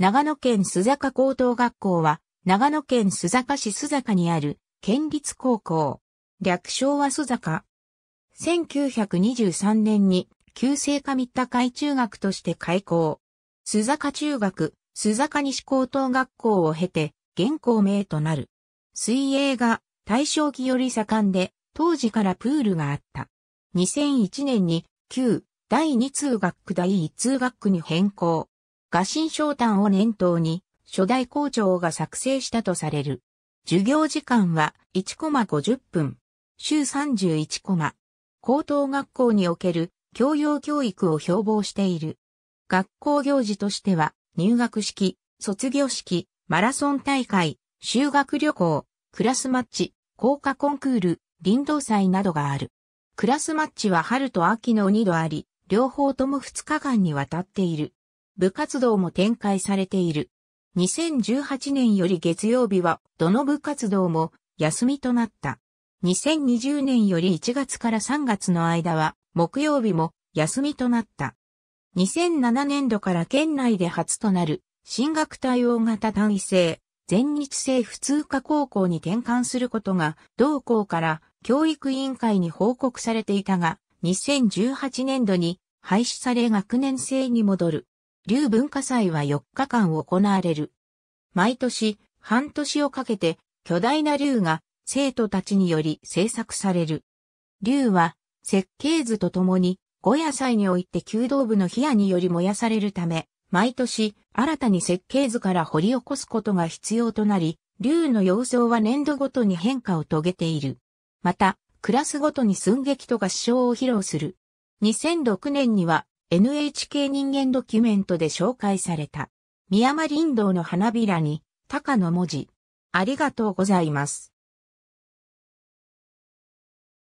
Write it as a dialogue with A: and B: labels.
A: 長野県須坂高等学校は、長野県須坂市須坂にある県立高校。略称は須坂。1923年に旧聖下三田会中学として開校。須坂中学、須坂西高等学校を経て、現校名となる。水泳が大正期より盛んで、当時からプールがあった。2001年に旧第2通学区第1通学区に変更。画心商談を念頭に、初代校長が作成したとされる。授業時間は1コマ50分、週31コマ。高等学校における教養教育を標榜している。学校行事としては、入学式、卒業式、マラソン大会、修学旅行、クラスマッチ、校歌コンクール、林道祭などがある。クラスマッチは春と秋の2度あり、両方とも2日間にわたっている。部活動も展開されている。2018年より月曜日は、どの部活動も休みとなった。2020年より1月から3月の間は、木曜日も休みとなった。2007年度から県内で初となる、進学対応型単位制、全日制普通科高校に転換することが、同校から教育委員会に報告されていたが、2018年度に廃止され学年制に戻る。龍文化祭は4日間行われる。毎年、半年をかけて、巨大な龍が生徒たちにより制作される。龍は、設計図とともに、五野菜において弓道部の火矢により燃やされるため、毎年、新たに設計図から掘り起こすことが必要となり、竜の様相は年度ごとに変化を遂げている。また、クラスごとに寸劇と合唱を披露する。2006年には NHK 人間ドキュメントで紹介された。宮間林道の花びらに、高の文字。ありがとうございます。